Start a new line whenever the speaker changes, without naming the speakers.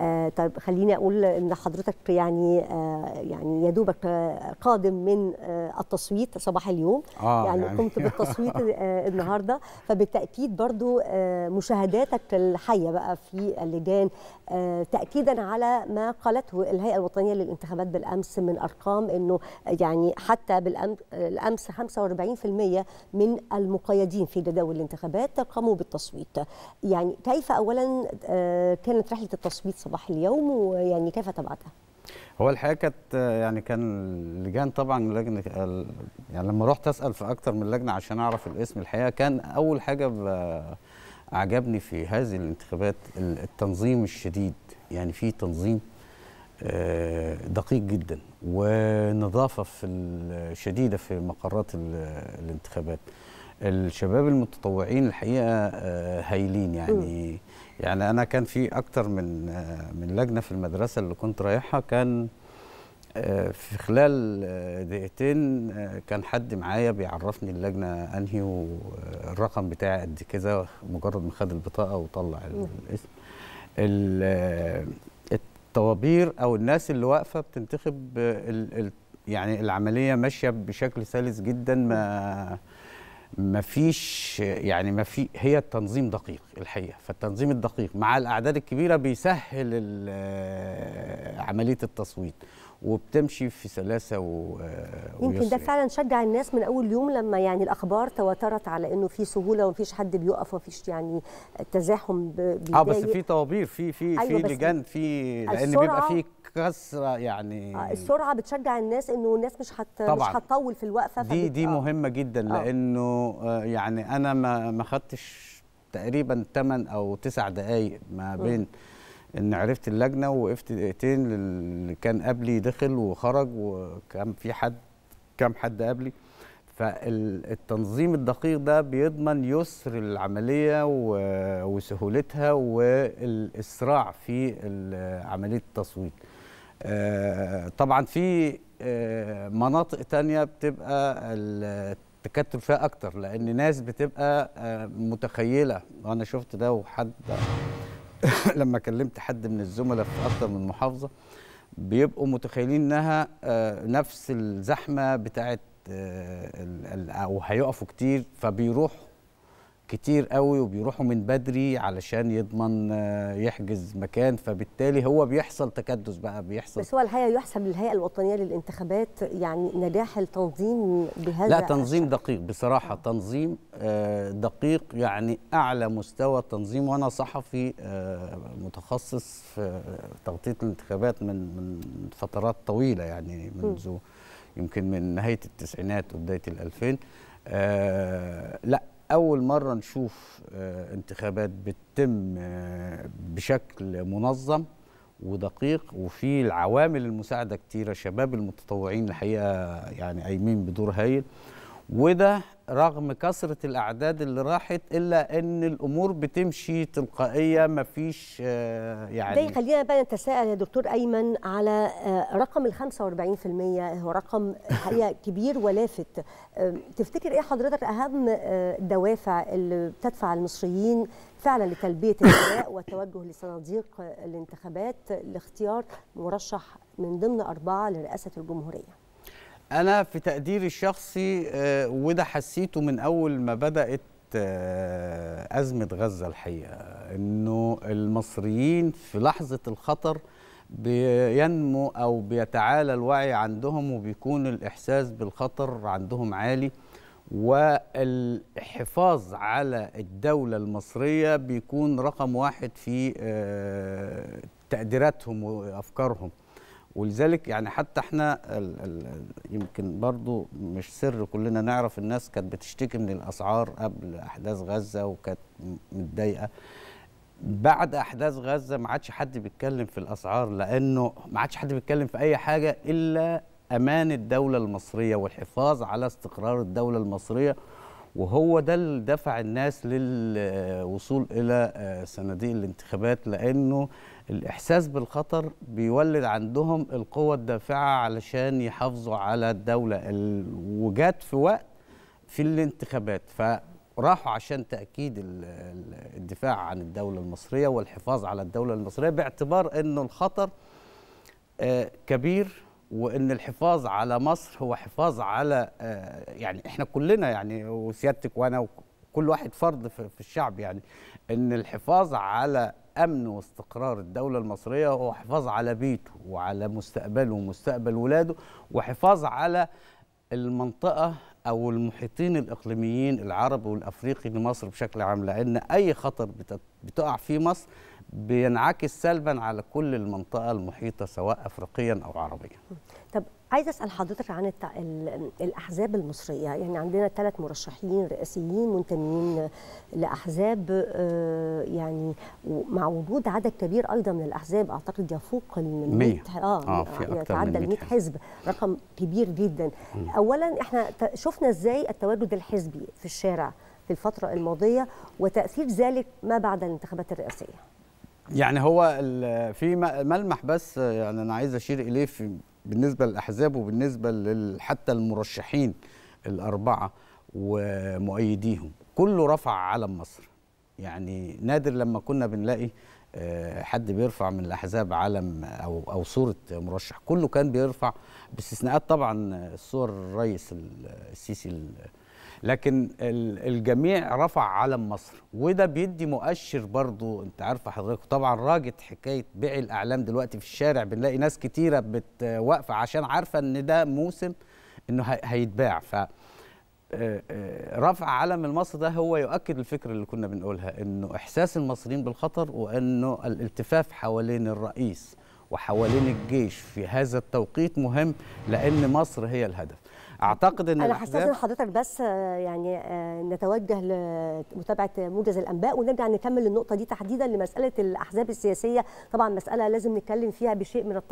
آه طيب خليني اقول ان حضرتك يعني آه يعني يا دوبك آه، قادم من آه التصويت صباح اليوم آه يعني, يعني قمت بالتصويت آه النهارده فبالتاكيد برضو آه مشاهداتك الحيه بقى في اللجان آه تاكيدا على ما قالته الهيئه الوطنيه للانتخابات بالامس من ارقام انه آه، يعني حتى بالامس 45% من المقيدين في جداول الانتخابات قاموا بالتصويت يعني كيف اولا آه كانت رحله التصويت صباح اليوم ويعني كيف تابعتها؟
هو الحقيقه كانت يعني كان لجان طبعا لجنه يعني لما رحت اسال في اكثر من لجنه عشان اعرف الاسم الحقيقه كان اول حاجه اعجبني في هذه الانتخابات التنظيم الشديد يعني في تنظيم آه، دقيق جدا ونظافه في الشديده في مقرات الانتخابات الشباب المتطوعين الحقيقه آه، هايلين يعني يعني انا كان في اكتر من آه، من لجنه في المدرسه اللي كنت رايحها كان آه، في خلال دقيقتين كان حد معايا بيعرفني اللجنه انهي والرقم بتاعي قد كده مجرد ما خد البطاقه وطلع الاسم الطوابير او الناس اللي واقفه بتنتخب يعني العمليه ماشيه بشكل سلس جدا ما ما فيش يعني ما في هي التنظيم دقيق الحقيقه فالتنظيم الدقيق مع الاعداد الكبيره بيسهل عمليه التصويت وبتمشي في سلاسه و يمكن ده يعني.
فعلا شجع الناس من اول يوم لما يعني الاخبار تواترت على انه في سهوله ومفيش حد بيقف ومفيش يعني تزاحم اه بس في
طوابير في في أيوة في لجان في لان بيبقى في كسره يعني آه، السرعه
بتشجع الناس انه الناس مش طبعًا. مش هتطول في الوقفه دي دي آه.
مهمه جدا أوه. لانه آه، يعني انا ما ما خدتش تقريبا 8 او 9 دقائق ما بين م. ان عرفت اللجنه ووقفت دقيقتين اللي كان قبلي دخل وخرج وكان في حد كام حد قبلي فالتنظيم الدقيق ده بيضمن يسر العمليه وسهولتها والاسراع في عمليه التصويت طبعا في آه، مناطق تانية بتبقى التكتل فيها أكتر لأن ناس بتبقى آه، متخيلة وأنا شفت ده وحد لما كلمت حد من الزملاء في أكتر من محافظة بيبقوا متخيلين إنها آه، نفس الزحمة بتاعت أو هيقفوا كتير فبيروحوا كتير قوي وبيروحوا من بدري علشان يضمن آه، يحجز مكان فبالتالي هو بيحصل تكدس بقى بيحصل بس
هو الحقيقه يحسب للهيئه الوطنيه للانتخابات يعني نجاح التنظيم بهذا لا تنظيم
دقيق بصراحه تنظيم آه، دقيق يعني اعلى مستوى تنظيم وانا صحفي آه، متخصص في تغطيه الانتخابات من من فترات طويله يعني منذ يمكن من نهايه التسعينات وبدايه الألفين لا اول مره نشوف آه، انتخابات بتتم آه، بشكل منظم ودقيق وفي العوامل المساعده كتيره شباب المتطوعين الحقيقه يعني قايمين بدور هايل وده رغم كثرة الأعداد اللي راحت إلا أن الأمور بتمشي تلقائية مفيش آه، يعني ده يخلينا
بقى نتساءل يا دكتور أيمن على آه، رقم ال 45% هو رقم حقيقة كبير ولافت تفتكر إيه حضرتك أهم الدوافع آه، اللي بتدفع المصريين فعلا لتلبية الأداء والتوجه لصناديق الانتخابات لاختيار مرشح من ضمن أربعة لرئاسة الجمهورية؟
انا في تقديري الشخصي آه، وده حسيته من اول ما بدات آه، ازمه غزه الحقيقه انه المصريين في لحظه الخطر بينمو او بيتعالى الوعي عندهم وبيكون الاحساس بالخطر عندهم عالي والحفاظ على الدوله المصريه بيكون رقم واحد في آه، تقديراتهم وافكارهم ولذلك يعني حتى احنا الـ الـ يمكن برضو مش سر كلنا نعرف الناس كانت بتشتكي من الاسعار قبل احداث غزه وكانت متضايقه بعد احداث غزه ما عادش حد بيتكلم في الاسعار لانه ما عادش حد بيتكلم في اي حاجه الا امان الدوله المصريه والحفاظ على استقرار الدوله المصريه وهو ده اللي دفع الناس للوصول الى آه، صناديق الانتخابات لانه الاحساس بالخطر بيولد عندهم القوه الدافعه علشان يحافظوا على الدوله وجات في وقت في الانتخابات فراحوا عشان تاكيد الدفاع عن الدوله المصريه والحفاظ على الدوله المصريه باعتبار انه الخطر آه، كبير وان الحفاظ على مصر هو حفاظ على آه، يعني احنا كلنا يعني وسيادتك وانا وكل واحد فرد في الشعب يعني ان الحفاظ على امن واستقرار الدوله المصريه هو حفاظ على بيته وعلى مستقبله ومستقبل ولاده وحفاظ على المنطقه او المحيطين الاقليميين العربي والافريقي لمصر بشكل عام لان اي خطر بتقع فيه مصر بينعكس سلبا على كل المنطقه المحيطه سواء افريقيا او عربيا.
طب عايز اسال حضرتك عن التع... الاحزاب المصريه يعني عندنا ثلاث مرشحين رئاسيين منتمين لاحزاب آه، يعني مع وجود عدد كبير ايضا من الاحزاب اعتقد يفوق ال 100 اه, آه في يتعدى ال 100 حزب رقم كبير جدا م. اولا احنا شفنا ازاي التواجد الحزبي في الشارع في الفتره الماضيه وتاثير ذلك ما بعد الانتخابات الرئاسيه
يعني هو في ملمح بس يعني انا عايز اشير اليه في بالنسبه للاحزاب وبالنسبه حتى المرشحين الاربعه ومؤيديهم كله رفع علم مصر يعني نادر لما كنا بنلاقي آه، حد بيرفع من الاحزاب علم او او صوره مرشح كله كان بيرفع باستثناءات طبعا الصور الرئيس السيسي لكن الجميع رفع علم مصر وده بيدي مؤشر برضو انت عارفه حضرتك طبعا راجت حكايه بيع الاعلام دلوقتي في الشارع بنلاقي ناس كتيره واقفه عشان عارفه ان ده موسم انه هيتباع ف آه، آه، رفع علم المصر ده هو يؤكد الفكره اللي كنا بنقولها انه احساس المصريين بالخطر وانه الالتفاف حوالين الرئيس وحوالين الجيش في هذا التوقيت مهم لان مصر هي الهدف اعتقد ان انا هستاذن
حضرتك بس آه، يعني آه، نتوجه لمتابعه موجز الانباء ونرجع نكمل النقطه دي تحديدا لمساله الاحزاب السياسيه طبعا مساله لازم نتكلم فيها بشيء من التفصيل